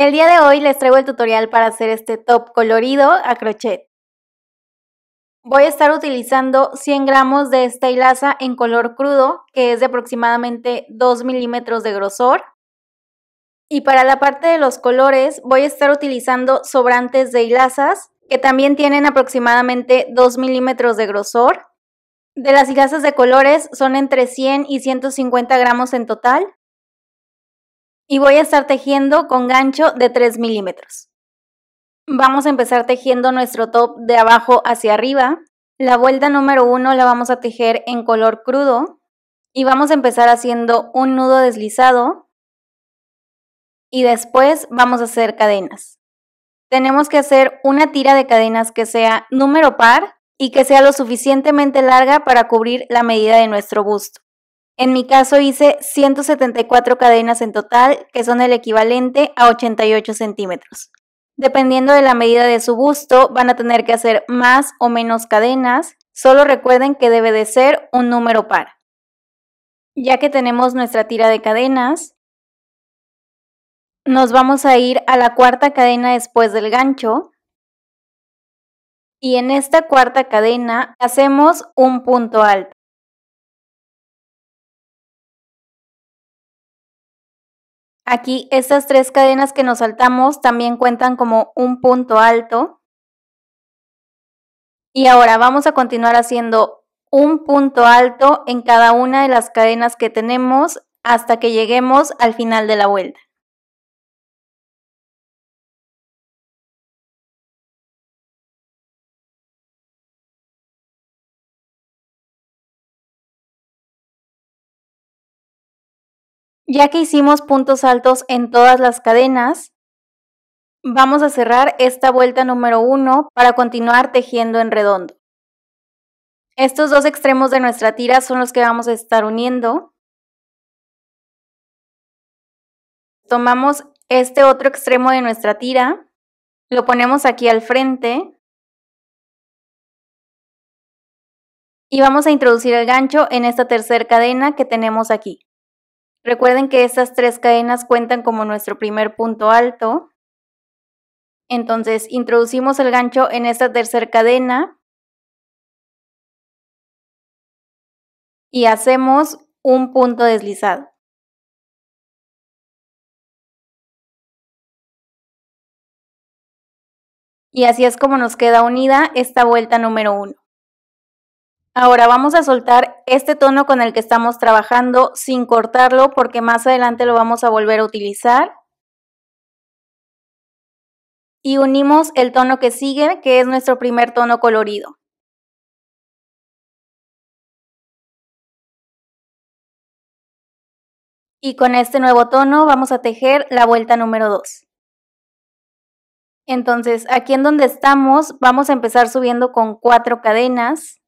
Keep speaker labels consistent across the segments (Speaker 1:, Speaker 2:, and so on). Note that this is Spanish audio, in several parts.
Speaker 1: El día de hoy les traigo el tutorial para hacer este top colorido a crochet. Voy a estar utilizando 100 gramos de esta hilaza en color crudo, que es de aproximadamente 2 milímetros de grosor. Y para la parte de los colores voy a estar utilizando sobrantes de hilazas, que también tienen aproximadamente 2 milímetros de grosor. De las hilazas de colores son entre 100 y 150 gramos en total y voy a estar tejiendo con gancho de 3 milímetros. Vamos a empezar tejiendo nuestro top de abajo hacia arriba. La vuelta número 1 la vamos a tejer en color crudo y vamos a empezar haciendo un nudo deslizado y después vamos a hacer cadenas. Tenemos que hacer una tira de cadenas que sea número par y que sea lo suficientemente larga para cubrir la medida de nuestro busto. En mi caso hice 174 cadenas en total, que son el equivalente a 88 centímetros. Dependiendo de la medida de su busto, van a tener que hacer más o menos cadenas. Solo recuerden que debe de ser un número par. Ya que tenemos nuestra tira de cadenas, nos vamos a ir a la cuarta cadena después del gancho. Y en esta cuarta cadena hacemos un punto alto.
Speaker 2: Aquí estas tres cadenas que
Speaker 1: nos saltamos también cuentan como un punto alto. Y ahora vamos a continuar haciendo un punto alto en cada una de las cadenas que tenemos hasta que lleguemos al final de la vuelta. Ya que hicimos puntos altos en todas las cadenas, vamos a cerrar esta vuelta número 1 para continuar tejiendo en redondo. Estos dos extremos de nuestra tira son los que vamos a estar
Speaker 2: uniendo. Tomamos este otro
Speaker 1: extremo de nuestra tira, lo ponemos aquí al frente y vamos a introducir el gancho en esta tercera cadena que tenemos aquí. Recuerden que estas tres cadenas cuentan como nuestro primer punto alto. Entonces introducimos el gancho en esta tercera cadena
Speaker 2: y hacemos un punto deslizado.
Speaker 1: Y así es como nos queda unida esta vuelta número uno. Ahora vamos a soltar este tono con el que estamos trabajando sin cortarlo porque más adelante lo vamos a volver a utilizar. Y unimos el tono que sigue, que es nuestro primer tono colorido. Y con este nuevo tono vamos a tejer la vuelta número 2. Entonces, aquí en donde estamos, vamos a empezar subiendo con cuatro cadenas.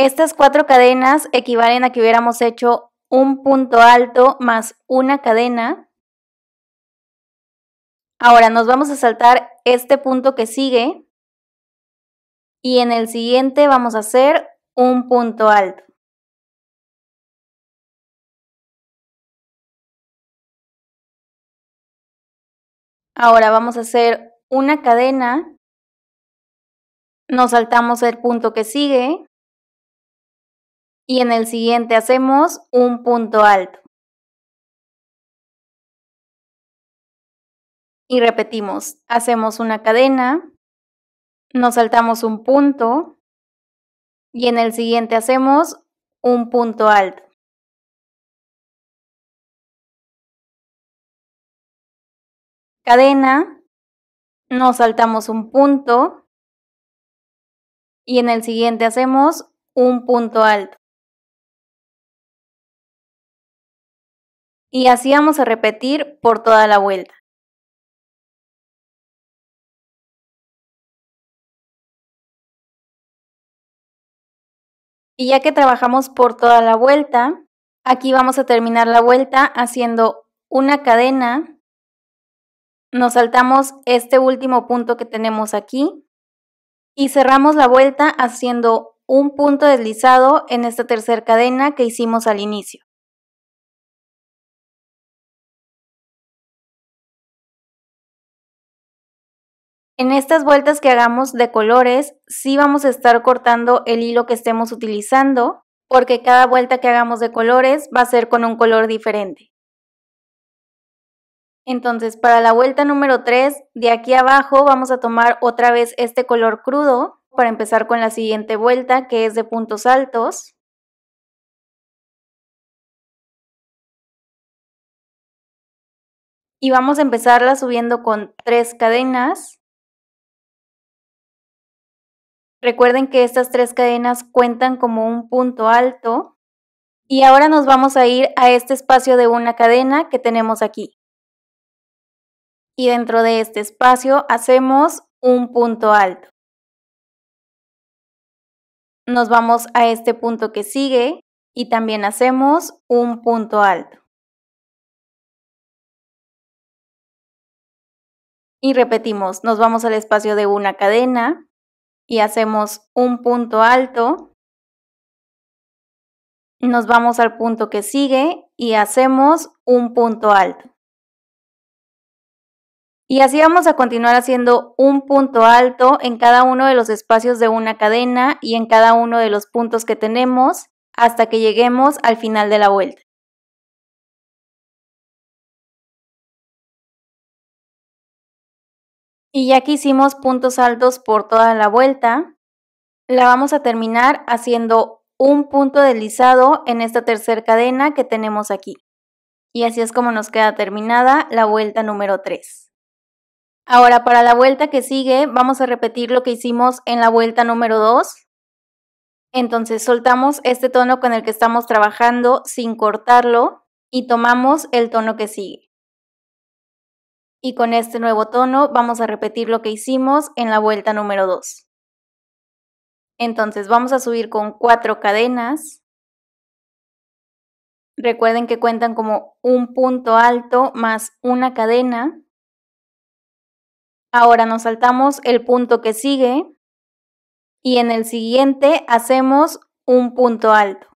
Speaker 1: Estas cuatro cadenas equivalen a que hubiéramos hecho un punto alto más una cadena. Ahora nos vamos a saltar este punto que sigue y en el siguiente vamos a hacer un
Speaker 2: punto alto. Ahora vamos a hacer una cadena, nos saltamos el punto que sigue y en el siguiente hacemos un punto alto. Y repetimos, hacemos una cadena, nos saltamos un punto y en el siguiente hacemos un punto alto. Cadena, nos saltamos un punto y en el siguiente hacemos un punto alto. Y así vamos a repetir por toda la vuelta. Y
Speaker 1: ya que trabajamos por toda la vuelta, aquí vamos a terminar la vuelta haciendo una cadena. Nos saltamos este último punto que tenemos aquí y cerramos la vuelta haciendo un punto deslizado en esta tercera cadena que hicimos al inicio. En estas vueltas que hagamos de colores, sí vamos a estar cortando el hilo que estemos utilizando, porque cada vuelta que hagamos de colores va a ser con un color diferente. Entonces, para la vuelta número 3, de aquí abajo vamos a tomar otra vez este color crudo para empezar con la siguiente vuelta, que es de puntos altos. Y vamos a empezarla subiendo con tres cadenas. Recuerden que estas tres cadenas cuentan como un punto alto. Y ahora nos vamos a ir a este espacio de una cadena que tenemos aquí. Y dentro de este espacio hacemos
Speaker 2: un punto alto. Nos vamos a este punto que sigue y también hacemos un punto alto. Y repetimos, nos vamos al espacio
Speaker 1: de una cadena, y hacemos un punto alto. Nos vamos al punto que sigue y hacemos un punto alto. Y así vamos a continuar haciendo un punto alto en cada uno de los espacios de una cadena y en cada uno de los puntos que tenemos hasta que lleguemos al final de la vuelta.
Speaker 2: Y ya que hicimos
Speaker 1: puntos altos por toda la vuelta, la vamos a terminar haciendo un punto deslizado en esta tercera cadena que tenemos aquí. Y así es como nos queda terminada la vuelta número 3. Ahora para la vuelta que sigue vamos a repetir lo que hicimos en la vuelta número 2. Entonces soltamos este tono con el que estamos trabajando sin cortarlo y tomamos el tono que sigue. Y con este nuevo tono vamos a repetir lo que hicimos en la vuelta número 2. Entonces vamos a subir con cuatro cadenas. Recuerden que cuentan como un punto alto más una cadena. Ahora nos saltamos el punto que sigue y en el siguiente hacemos un
Speaker 2: punto alto.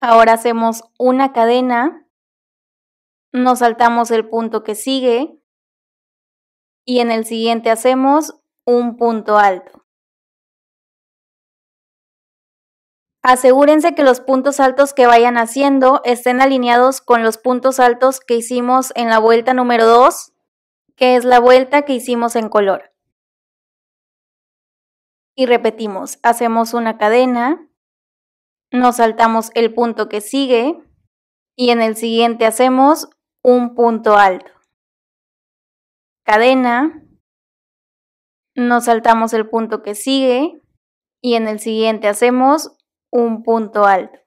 Speaker 1: Ahora hacemos una cadena, nos saltamos el punto que sigue y en el siguiente hacemos un punto alto. Asegúrense que los puntos altos que vayan haciendo estén alineados con los puntos altos que hicimos en la vuelta número 2, que es la vuelta que hicimos en color. Y repetimos, hacemos una cadena, nos saltamos el punto que sigue y en el siguiente hacemos un punto alto. Cadena, nos saltamos el punto que sigue y en el siguiente hacemos un punto alto.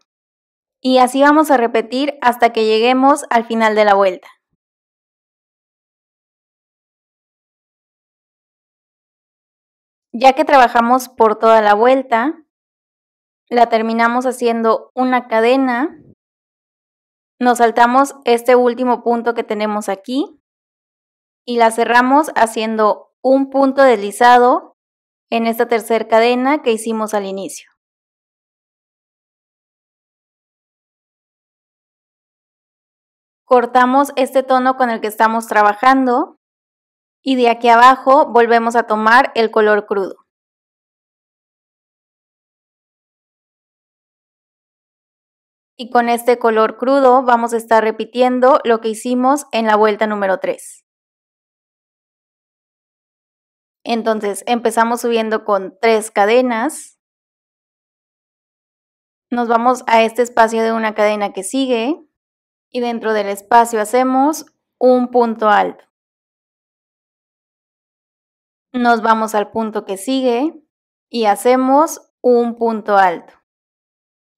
Speaker 1: Y así vamos a repetir hasta que lleguemos al final de la vuelta. Ya que trabajamos por toda la vuelta, la terminamos haciendo una cadena. Nos saltamos este último punto que tenemos aquí y la cerramos haciendo un punto deslizado en esta tercera cadena que hicimos al inicio.
Speaker 2: Cortamos este tono con el que estamos trabajando y de aquí abajo volvemos a tomar el color crudo. Y con este color crudo vamos a estar repitiendo lo que hicimos en la vuelta número 3. Entonces
Speaker 1: empezamos subiendo con 3 cadenas. Nos vamos a este espacio de una cadena que sigue y dentro del espacio hacemos un punto alto. Nos vamos al punto que sigue y hacemos un punto alto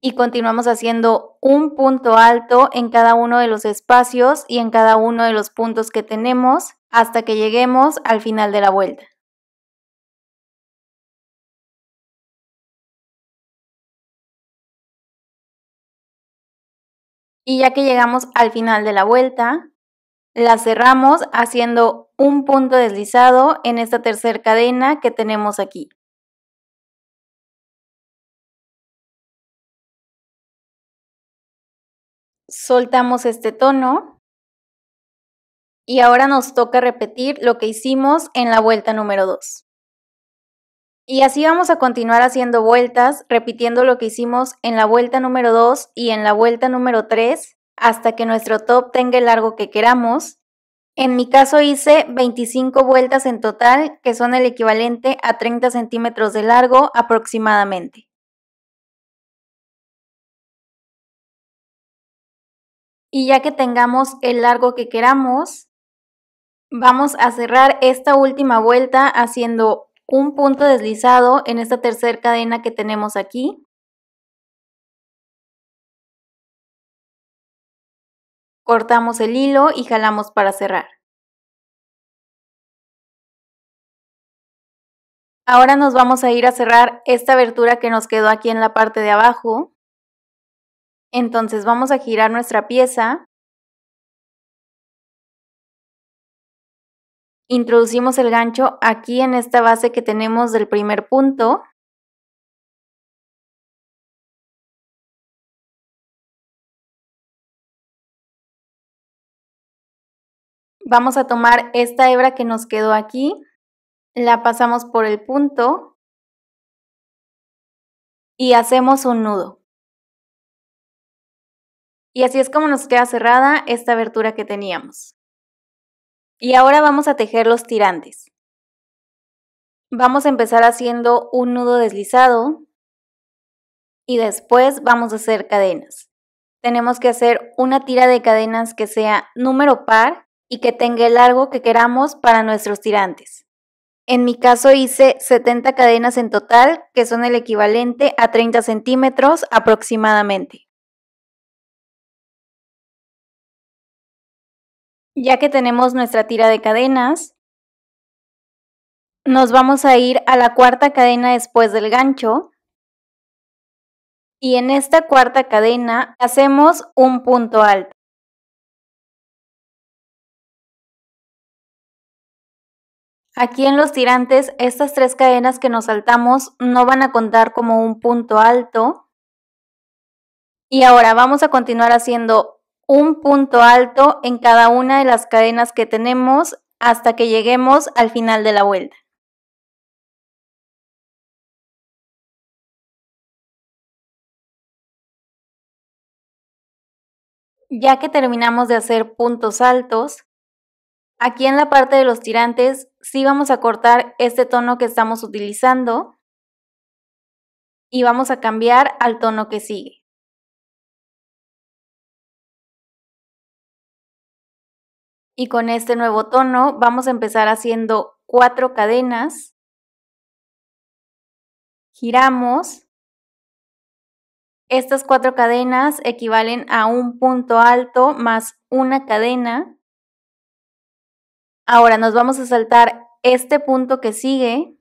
Speaker 1: y continuamos haciendo un punto alto en cada uno de los espacios y en cada uno de los puntos que tenemos hasta que lleguemos al final de la vuelta. Y ya que llegamos al final de la vuelta, la cerramos haciendo un punto deslizado en esta tercera cadena que tenemos aquí.
Speaker 2: soltamos este tono
Speaker 1: y ahora nos toca repetir lo que hicimos en la vuelta número 2. Y así vamos a continuar haciendo vueltas, repitiendo lo que hicimos en la vuelta número 2 y en la vuelta número 3 hasta que nuestro top tenga el largo que queramos. En mi caso hice 25 vueltas en total, que son el equivalente a 30 centímetros de largo aproximadamente.
Speaker 2: Y ya que tengamos el largo
Speaker 1: que queramos, vamos a cerrar esta última vuelta haciendo un punto deslizado en esta tercera cadena que tenemos aquí.
Speaker 2: Cortamos el hilo
Speaker 1: y jalamos para cerrar. Ahora nos vamos a ir a cerrar esta abertura que nos quedó aquí en la parte de abajo. Entonces vamos a girar nuestra pieza.
Speaker 2: Introducimos el gancho aquí en esta base que tenemos del primer punto.
Speaker 1: Vamos a tomar esta hebra que nos quedó aquí, la pasamos por el punto y hacemos un nudo.
Speaker 2: Y así es como nos queda cerrada esta abertura que
Speaker 1: teníamos. Y ahora vamos a tejer los tirantes. Vamos a empezar haciendo un nudo deslizado y después vamos a hacer cadenas. Tenemos que hacer una tira de cadenas que sea número par y que tenga el largo que queramos para nuestros tirantes. En mi caso hice 70 cadenas en total, que son el equivalente a 30 centímetros aproximadamente. Ya que tenemos nuestra tira de cadenas, nos vamos a ir a la cuarta cadena después del gancho. Y en esta cuarta cadena hacemos un punto alto.
Speaker 2: Aquí en los tirantes,
Speaker 1: estas tres cadenas que nos saltamos no van a contar como un punto alto. Y ahora vamos a continuar haciendo un punto alto en cada una de las cadenas que tenemos hasta que lleguemos al final de la vuelta. Ya que terminamos de hacer puntos altos, aquí en la parte de los tirantes sí vamos a cortar este tono que estamos utilizando y vamos a cambiar al tono que
Speaker 2: sigue. Y con este nuevo tono vamos a empezar haciendo cuatro cadenas.
Speaker 1: Giramos. Estas cuatro cadenas equivalen a un punto alto más una cadena. Ahora nos vamos a saltar este punto que sigue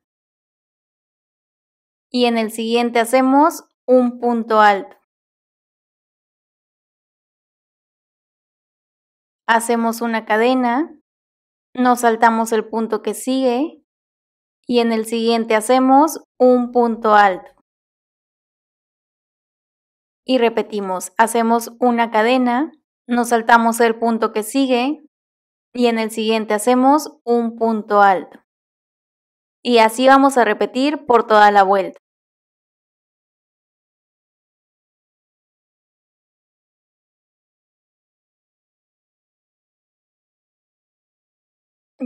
Speaker 1: y en el siguiente hacemos un punto alto. hacemos una cadena, nos saltamos el punto que sigue y en el siguiente hacemos un punto alto. Y repetimos, hacemos una cadena, nos saltamos el punto que sigue y en el siguiente hacemos un punto alto. Y
Speaker 2: así vamos a repetir por toda la vuelta.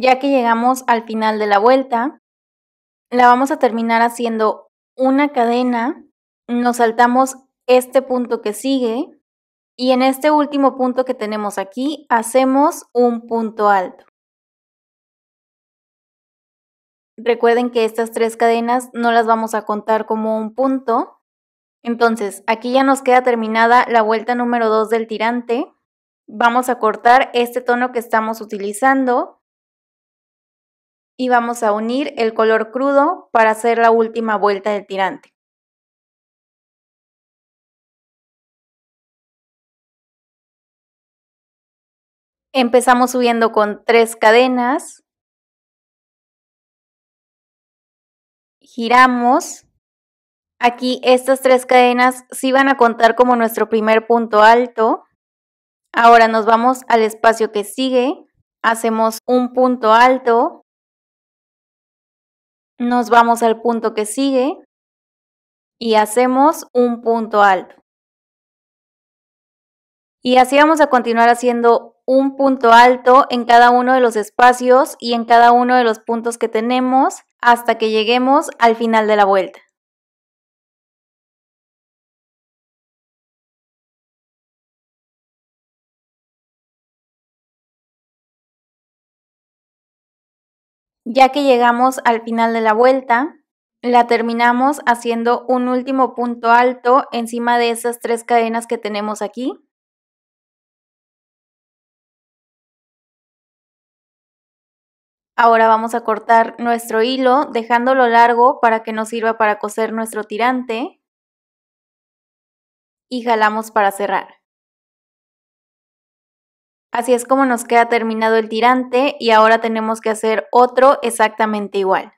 Speaker 1: ya que llegamos al final de la vuelta, la vamos a terminar haciendo una cadena, nos saltamos este punto que sigue y en este último punto que tenemos aquí hacemos un punto alto. Recuerden que estas tres cadenas no las vamos a contar como un punto. Entonces, aquí ya nos queda terminada la vuelta número 2 del tirante. Vamos a cortar este tono que estamos utilizando y vamos a unir el color crudo para hacer la última vuelta del tirante.
Speaker 2: Empezamos subiendo con tres cadenas,
Speaker 1: giramos, aquí estas tres cadenas sí van a contar como nuestro primer punto alto, ahora nos vamos al espacio que sigue, hacemos un punto alto, nos vamos al punto que sigue y hacemos un punto alto. Y así vamos a continuar haciendo un punto alto en cada uno de los espacios y en cada uno de los puntos que tenemos hasta que lleguemos al final de la vuelta. Ya que llegamos al final de la vuelta, la terminamos haciendo un último punto alto encima de esas tres cadenas que tenemos aquí. Ahora vamos a cortar nuestro hilo dejándolo largo para que nos sirva para coser nuestro tirante y jalamos para cerrar. Así es como nos queda terminado el tirante y ahora tenemos que hacer otro exactamente igual.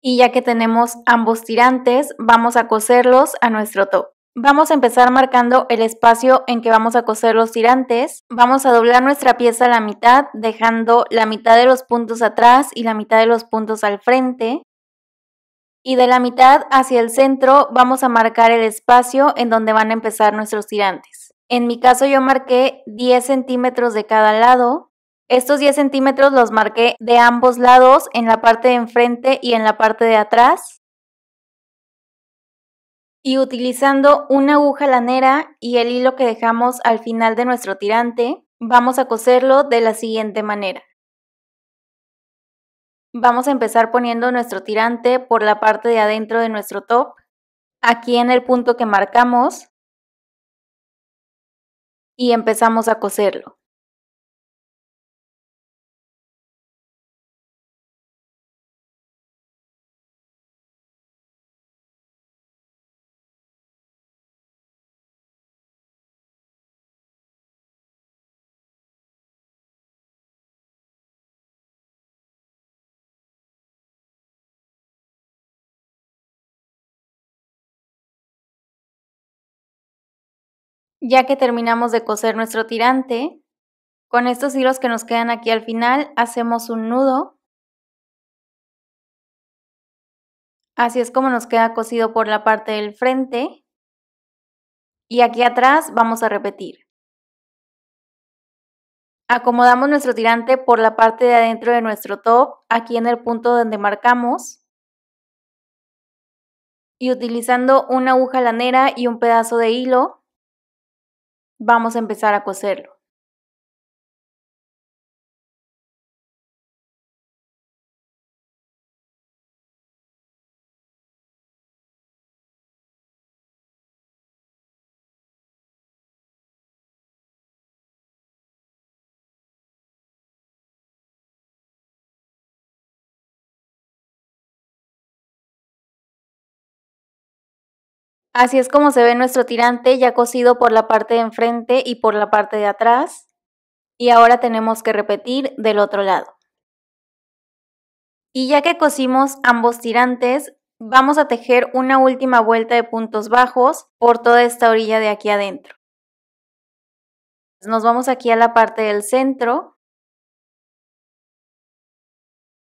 Speaker 1: Y ya que tenemos ambos tirantes, vamos a coserlos a nuestro top. Vamos a empezar marcando el espacio en que vamos a coser los tirantes. Vamos a doblar nuestra pieza a la mitad, dejando la mitad de los puntos atrás y la mitad de los puntos al frente. Y de la mitad hacia el centro vamos a marcar el espacio en donde van a empezar nuestros tirantes. En mi caso yo marqué 10 centímetros de cada lado. Estos 10 centímetros los marqué de ambos lados, en la parte de enfrente y en la parte de atrás. Y utilizando una aguja lanera y el hilo que dejamos al final de nuestro tirante, vamos a coserlo de la siguiente manera. Vamos a empezar poniendo nuestro tirante por la parte de adentro de nuestro top, aquí en el punto que marcamos, y empezamos a coserlo. Ya que terminamos de coser nuestro tirante, con estos hilos que nos quedan aquí al final hacemos un nudo. Así es como nos queda cosido por la parte del frente. Y aquí atrás vamos a repetir. Acomodamos nuestro tirante por la parte de adentro de nuestro top, aquí en el punto donde marcamos. Y utilizando una aguja lanera y un
Speaker 2: pedazo de hilo, Vamos a empezar a coserlo.
Speaker 1: Así es como se ve nuestro tirante ya cosido por la parte de enfrente y por la parte de atrás. Y ahora tenemos que repetir del otro lado. Y ya que cosimos ambos tirantes, vamos a tejer una última vuelta de puntos bajos por toda esta orilla de aquí adentro. Nos vamos aquí a la parte del
Speaker 2: centro.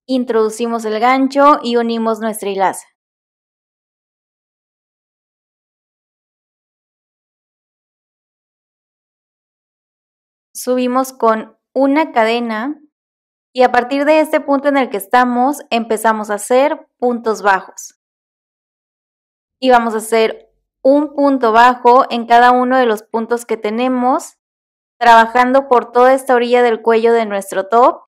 Speaker 2: Introducimos el gancho y unimos nuestra hilaza. subimos con
Speaker 1: una cadena y a partir de este punto en el que estamos empezamos a hacer puntos bajos. Y vamos a hacer un punto bajo en cada uno de los puntos que tenemos, trabajando por toda esta orilla del cuello de nuestro top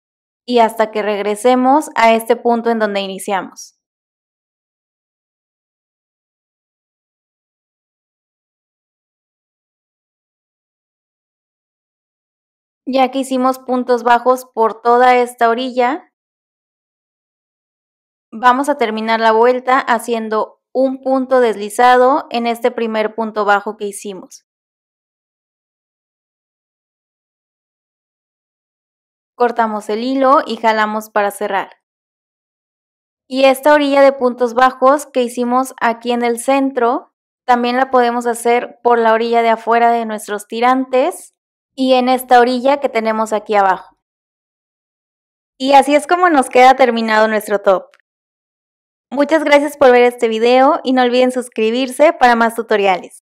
Speaker 1: y hasta que regresemos a este punto en donde iniciamos.
Speaker 2: ya que hicimos
Speaker 1: puntos bajos por toda esta orilla, vamos a terminar la vuelta haciendo un punto deslizado en este primer punto bajo que hicimos. Cortamos el hilo y jalamos para cerrar. Y esta orilla de puntos bajos que hicimos aquí en el centro, también la podemos hacer por la orilla de afuera de nuestros tirantes y en esta orilla que tenemos aquí abajo. Y así es como nos queda terminado nuestro top. Muchas gracias por ver este video y no olviden suscribirse para más tutoriales.